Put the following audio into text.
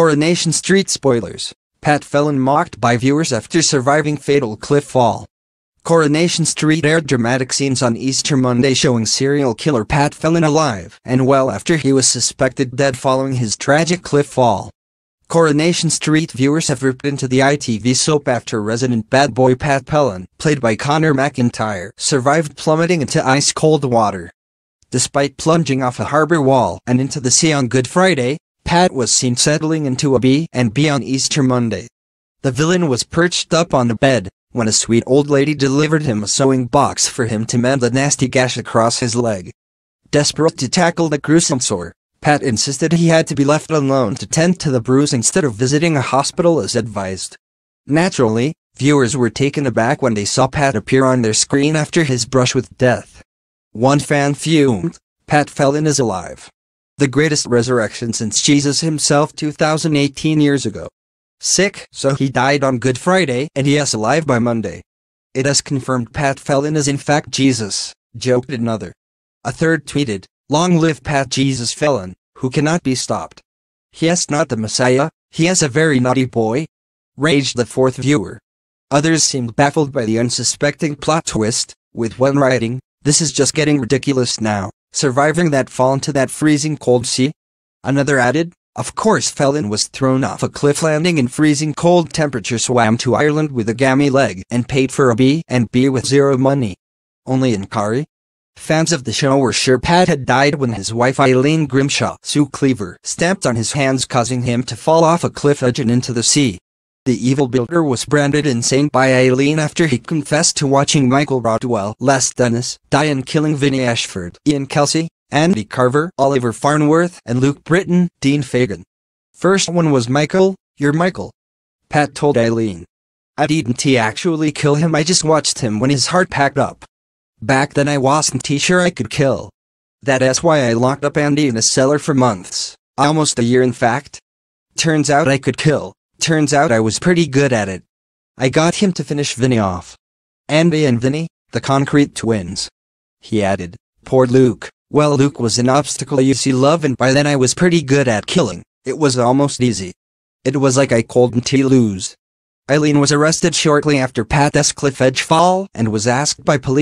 Coronation Street spoilers. Pat Fallon mocked by viewers after surviving fatal cliff fall. Coronation Street aired dramatic scenes on Easter Monday showing serial killer Pat Fallon alive and well after he was suspected dead following his tragic cliff fall. Coronation Street viewers have ripped into the ITV soap after resident bad boy Pat Fallon, played by Connor McIntyre, survived plummeting into ice-cold water. Despite plunging off a harbor wall and into the sea on Good Friday, Pat was seen settling into a B and B on Easter Monday. The villain was perched up on the bed, when a sweet old lady delivered him a sewing box for him to mend the nasty gash across his leg. Desperate to tackle the gruesome sore, Pat insisted he had to be left alone to tend to the bruise instead of visiting a hospital as advised. Naturally, viewers were taken aback when they saw Pat appear on their screen after his brush with death. One fan fumed, Pat in is alive the greatest resurrection since Jesus himself 2018 years ago. Sick, so he died on Good Friday and he is alive by Monday. It is confirmed Pat Felon is in fact Jesus, joked another. A third tweeted, Long live Pat Jesus Felon, who cannot be stopped. He is not the Messiah, he is a very naughty boy. Raged the fourth viewer. Others seemed baffled by the unsuspecting plot twist, with one writing, this is just getting ridiculous now surviving that fall into that freezing cold sea. Another added, of course Felon was thrown off a cliff landing in freezing cold temperature swam to Ireland with a gammy leg and paid for a B and B with zero money. Only in Kari. Fans of the show were sure Pat had died when his wife Eileen Grimshaw Sue Cleaver stamped on his hands causing him to fall off a cliff edge and into the sea. The evil builder was branded insane by Eileen after he confessed to watching Michael Rodwell, Les Dennis, die and killing Vinnie Ashford, Ian Kelsey, Andy Carver, Oliver Farnworth, and Luke Britton, Dean Fagan. First one was Michael, you're Michael. Pat told Eileen, I didn't actually kill him I just watched him when his heart packed up. Back then I wasn't sure I could kill. That's why I locked up Andy in a cellar for months, almost a year in fact. Turns out I could kill. Turns out I was pretty good at it. I got him to finish Vinny off. Andy and Vinny, the concrete twins. He added, poor Luke. Well Luke was an obstacle you see love and by then I was pretty good at killing. It was almost easy. It was like I called not he lose. Eileen was arrested shortly after Pat Cliff Edge fall and was asked by police